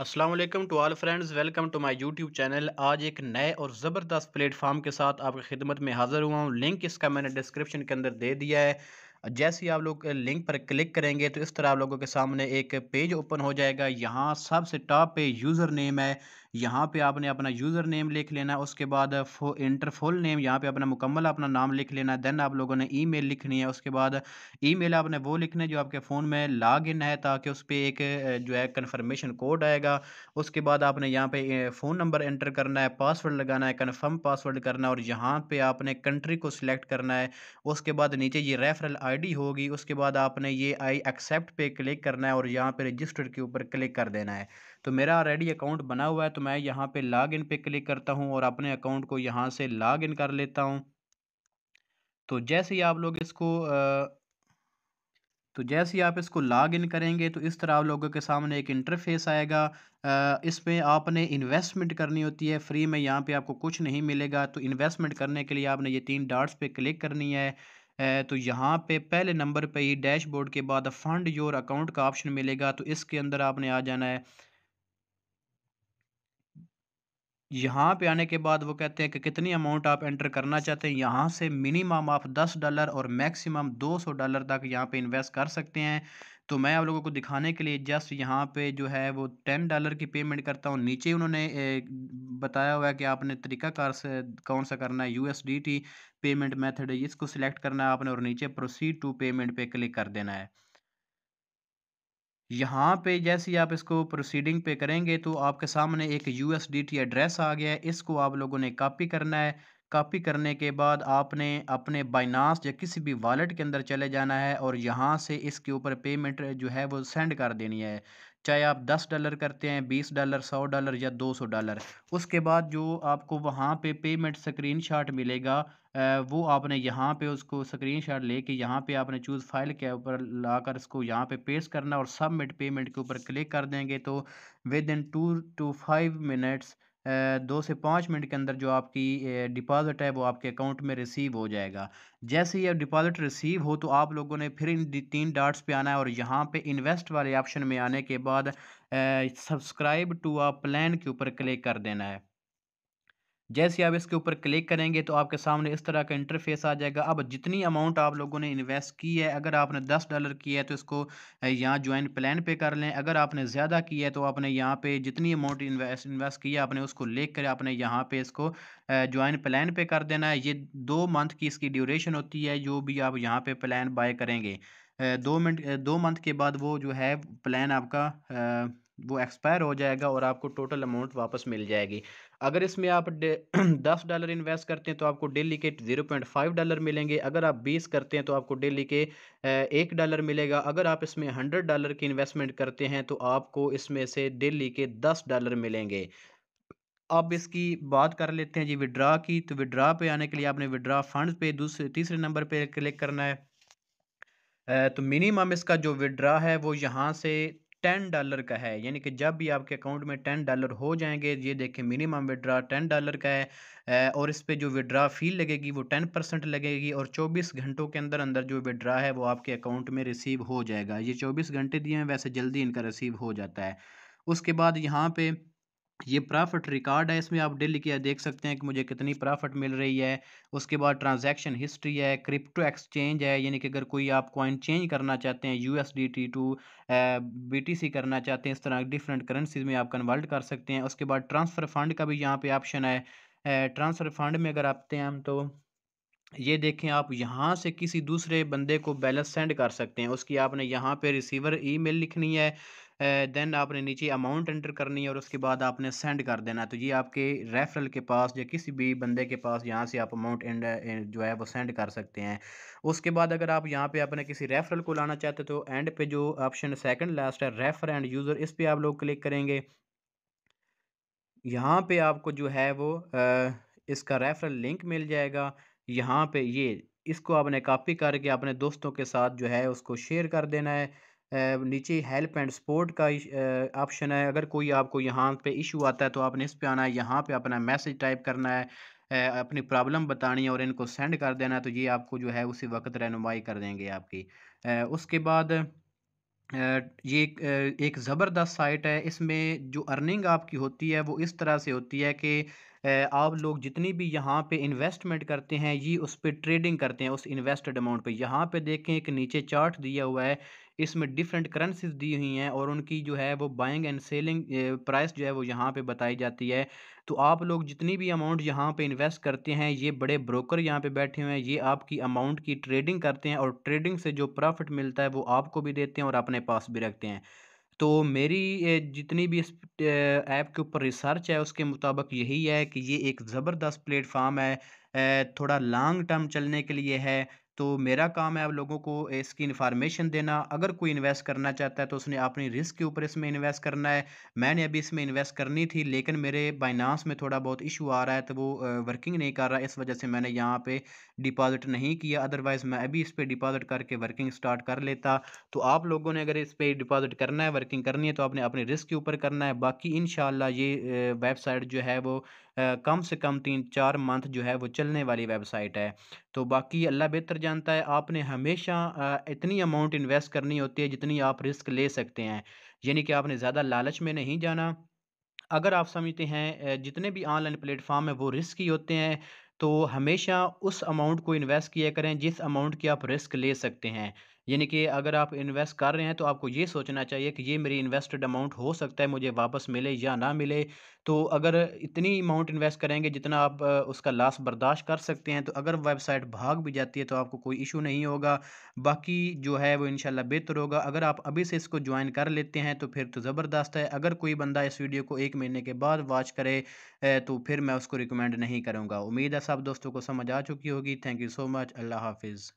Aslam to all friends welcome to my YouTube channel आज एक नए और ज़बरदस्त प्लेटफॉर्म के साथ आपकी खिदमत में हाज़िर हुआ हूँ लिंक इसका मैंने डिस्क्रिप्शन के अंदर दे दिया है जैसे ही आप लोग लिंक पर क्लिक करेंगे तो इस तरह आप लोगों के सामने एक पेज ओपन हो जाएगा यहाँ सबसे टॉप पे यूज़र नेम है यहाँ पे आपने अपना यूज़र नेम लिख लेना है उसके बाद फो इंटर फुल नेम यहाँ पे अपना मुकम्मल अपना नाम लिख लेना है देन आप लोगों ने ईमेल लिखनी है उसके बाद ईमेल आपने वो लिखना है जो आपके फ़ोन में लॉग इन है ताकि उस पर एक जो है कन्फर्मेशन कोड आएगा उसके बाद आपने यहाँ पे फ़ोन नंबर एंटर करना है पासवर्ड लगाना है कन्फर्म पासवर्ड करना है और यहाँ पर आपने कंट्री को सिलेक्ट करना है उसके बाद नीचे ये रेफरल आई आईडी होगी उसके बाद आपने ये आई एक्सेप्ट पे क्लिक करना है और यहाँ पे रजिस्टर के ऊपर क्लिक कर देना है तो मेरा ऑलरेडी अकाउंट बना हुआ है तो मैं यहाँ पे लॉगिन पे क्लिक करता हूँ और अपने अकाउंट को यहाँ से लॉगिन कर लेता हूँ तो जैसे ही आप लोग इसको आ, तो जैसे ही आप इसको लॉग इन करेंगे तो इस तरह आप लोगों के सामने एक इंटरफेस आएगा इसमें आपने इन्वेस्टमेंट करनी होती है फ्री में यहाँ पे आपको कुछ नहीं मिलेगा तो इन्वेस्टमेंट करने के लिए आपने ये तीन डार्ट्स पे क्लिक करनी है तो यहाँ पे पहले नंबर पे ही डैशबोर्ड के बाद फंड योर अकाउंट का ऑप्शन मिलेगा तो इसके अंदर आपने आ जाना है यहाँ पे आने के बाद वो कहते हैं कि कितनी अमाउंट आप एंटर करना चाहते हैं यहाँ से मिनिमम आप दस डॉलर और मैक्सिमम दो सौ डॉलर तक यहाँ पे इन्वेस्ट कर सकते हैं तो मैं आप लोगों को दिखाने के लिए जस्ट यहाँ पे जो है वो टेन डॉलर की पेमेंट करता हूँ नीचे उन्होंने बताया हुआ है कि आपने तरीका कार से कौन सा करना है यू पेमेंट मेथड इसको सिलेक्ट करना है आपने और नीचे प्रोसीड टू पेमेंट पे क्लिक कर देना है यहाँ पे जैसे ही आप इसको प्रोसीडिंग पे करेंगे तो आपके सामने एक यू एड्रेस आ गया है इसको आप लोगों ने कॉपी करना है कॉपी करने के बाद आपने अपने बाइनास या किसी भी वॉलेट के अंदर चले जाना है और यहाँ से इसके ऊपर पेमेंट जो है वो सेंड कर देनी है चाहे आप दस डॉलर करते हैं बीस डॉलर सौ डॉलर या दो सौ डॉलर उसके बाद जो आपको वहाँ पे पेमेंट स्क्रीनशॉट मिलेगा वो आपने यहाँ पे उसको स्क्रीनशॉट लेके यहाँ पे आपने चूज़ फाइल के ऊपर लाकर इसको यहाँ पे पेस्ट करना और सबमिट पेमेंट के ऊपर क्लिक कर देंगे तो within two to five minutes दो से पाँच मिनट के अंदर जो आपकी डिपॉज़िट है वो आपके अकाउंट में रिसीव हो जाएगा जैसे ही डिपॉज़िट रिसीव हो तो आप लोगों ने फिर इन तीन डार्ट्स पे आना है और यहाँ पे इन्वेस्ट वाले ऑप्शन में आने के बाद सब्सक्राइब टू आ प्लान के ऊपर क्लिक कर देना है जैसे आप इसके ऊपर क्लिक करेंगे तो आपके सामने इस तरह का इंटरफेस आ जाएगा अब जितनी अमाउंट आप लोगों ने इन्वेस्ट की है अगर आपने दस डॉलर किया है तो इसको यहाँ ज्वाइन प्लान पे कर लें अगर आपने ज़्यादा किया है तो आपने यहाँ पे जितनी अमाउंट इन्वेस्ट इन्वेस्ट किया आपने उसको ले कर आपने यहाँ पे इसको ज्वाइन प्लान पे कर देना है ये दो मंथ की इसकी ड्यूरेशन होती है जो भी आप यहाँ पर प्लान बाय करेंगे दो मिनट दो मंथ के बाद वो जो है प्लान आपका वो एक्सपायर हो जाएगा और आपको टोटल अमाउंट वापस मिल जाएगी अगर इसमें आप दस डॉलर इन्वेस्ट करते हैं तो आपको डेली के ज़ीरो पॉइंट फाइव डॉलर मिलेंगे अगर आप बीस करते हैं तो आपको डेली के एक डॉलर मिलेगा अगर आप इसमें हंड्रेड डॉलर की इन्वेस्टमेंट करते हैं तो आपको इसमें से डेली के दस डॉलर मिलेंगे अब इसकी बात कर लेते हैं जी विड्रा की तो विड्रा पे आने के लिए आपने विड्रा फंड पे दूसरे तीसरे नंबर पे क्लिक करना है तो मिनिमम इसका जो विड्रा है वो यहाँ से टेन डॉलर का है यानी कि जब भी आपके अकाउंट में टेन डॉलर हो जाएंगे ये देखें मिनिमम विड्रा टेन डॉलर का है और इस पर जो विड्रा फी लगेगी वो टेन परसेंट लगेगी और चौबीस घंटों के अंदर अंदर जो विड्रा है वो आपके अकाउंट में रिसीव हो जाएगा ये चौबीस घंटे दिए हैं वैसे जल्दी इनका रिसीव हो जाता है उसके बाद यहाँ पर ये प्रॉफिट रिकॉर्ड है इसमें आप डेली के देख सकते हैं कि मुझे कितनी प्रॉफिट मिल रही है उसके बाद ट्रांजैक्शन हिस्ट्री है क्रिप्टो एक्सचेंज है यानी कि अगर कोई आप कॉइन चेंज करना चाहते हैं U S D T to B T C करना चाहते हैं इस तरह डिफरेंट करेंसीज में आप कन्वर्ट कर सकते हैं उसके बाद ट्रांसफ़र फंड का भी यहाँ पे ऑप्शन है ट्रांसफ़र फंड में अगर आपते हैं हम तो ये देखें आप यहाँ से किसी दूसरे बंदे को बैलेंस सेंड कर सकते हैं उसकी आपने यहाँ पे रिसीवर ईमेल लिखनी है देन आपने नीचे अमाउंट एंटर करनी है और उसके बाद आपने सेंड कर देना है तो ये आपके रेफरल के पास या किसी भी बंदे के पास यहाँ से आप अमाउंट जो है वो सेंड कर सकते हैं उसके बाद अगर आप यहाँ पे अपने किसी रेफरल को लाना चाहते तो एंड पे जो ऑप्शन सेकंड लास्ट है रेफर एंड यूज़र इस पर आप लोग क्लिक करेंगे यहाँ पे आपको जो है वो इसका रेफरल लिंक मिल जाएगा यहाँ पे ये इसको आपने कापी करके अपने दोस्तों के साथ जो है उसको शेयर कर देना है नीचे हेल्प एंड सपोर्ट का ऑप्शन है अगर कोई आपको यहाँ पे इशू आता है तो आपने इस पे आना है यहाँ पे अपना मैसेज टाइप करना है अपनी प्रॉब्लम बतानी है और इनको सेंड कर देना है तो ये आपको जो है उसी वक्त रहनुमाई कर देंगे आपकी उसके बाद ये एक ज़बरदस्त साइट है इसमें जो अर्निंग आपकी होती है वो इस तरह से होती है कि आप लोग जितनी भी यहाँ पे इन्वेस्टमेंट करते हैं ये उस पर ट्रेडिंग करते हैं उस इन्वेस्टेड अमाउंट पे यहाँ पे देखें कि नीचे चार्ट दिया हुआ है इसमें डिफरेंट करेंसीज दी हुई हैं और उनकी जो है वो बाइंग एंड सेलिंग प्राइस जो है वो यहाँ पे बताई जाती है तो आप लोग जितनी भी अमाउंट यहाँ पे इन्वेस्ट करते हैं ये बड़े ब्रोकर यहाँ पे बैठे हुए हैं ये आपकी अमाउंट की ट्रेडिंग करते हैं और ट्रेडिंग से जो प्रॉफिट मिलता है वो आपको भी देते हैं और अपने पास भी रखते हैं तो मेरी जितनी भी इस ऐप के ऊपर रिसर्च है उसके मुताबिक यही है कि ये एक ज़बरदस्त प्लेटफार्म है थोड़ा लॉन्ग टर्म चलने के लिए है तो मेरा काम है आप लोगों को इसकी इन्फॉर्मेशन देना अगर कोई इन्वेस्ट करना चाहता है तो उसने अपनी रिस्क के ऊपर इसमें इन्वेस्ट करना है मैंने अभी इसमें इन्वेस्ट करनी थी लेकिन मेरे बाइनास में थोड़ा बहुत इशू आ रहा है तो वो वर्किंग नहीं कर रहा इस वजह से मैंने यहाँ पे डिपॉजिट नहीं किया अदरवाइज़ मैं अभी इस पर डिपॉजिट करके वर्किंग स्टार्ट कर लेता तो आप लोगों ने अगर इस पर डिपॉजिट करना है वर्किंग करनी है तो आपने अपने रिस्क के ऊपर करना है बाकी इन ये वेबसाइट जो है वो कम से कम तीन चार मंथ जो है वो चलने वाली वेबसाइट है तो बाकी अल्लाह बेहतर जानता है आपने हमेशा इतनी अमाउंट इन्वेस्ट करनी होती है जितनी आप रिस्क ले सकते हैं यानी कि आपने ज़्यादा लालच में नहीं जाना अगर आप समझते हैं जितने भी ऑनलाइन प्लेटफॉर्म है वो रिस्क ही होते हैं तो हमेशा उस अमाउंट को इन्वेस्ट किया करें जिस अमाउंट की आप रिस्क ले सकते हैं यानी कि अगर आप इन्वेस्ट कर रहे हैं तो आपको ये सोचना चाहिए कि ये मेरी इन्वेस्टेड अमाउंट हो सकता है मुझे वापस मिले या ना मिले तो अगर इतनी अमाउंट इन्वेस्ट करेंगे जितना आप उसका लॉस बर्दाश्त कर सकते हैं तो अगर वेबसाइट भाग भी जाती है तो आपको कोई इशू नहीं होगा बाकी जो है वो इनशाला बेहतर होगा अगर आप अभी से इसको ज्वाइन कर लेते हैं तो फिर तो ज़बरदस्त है अगर कोई बंदा इस वीडियो को एक महीने के बाद वॉच करे तो फिर मैं उसको रिकमेंड नहीं करूँगा उम्मीद है सब दोस्तों को समझ आ चुकी होगी थैंक यू सो मच अल्लाह हाफिज़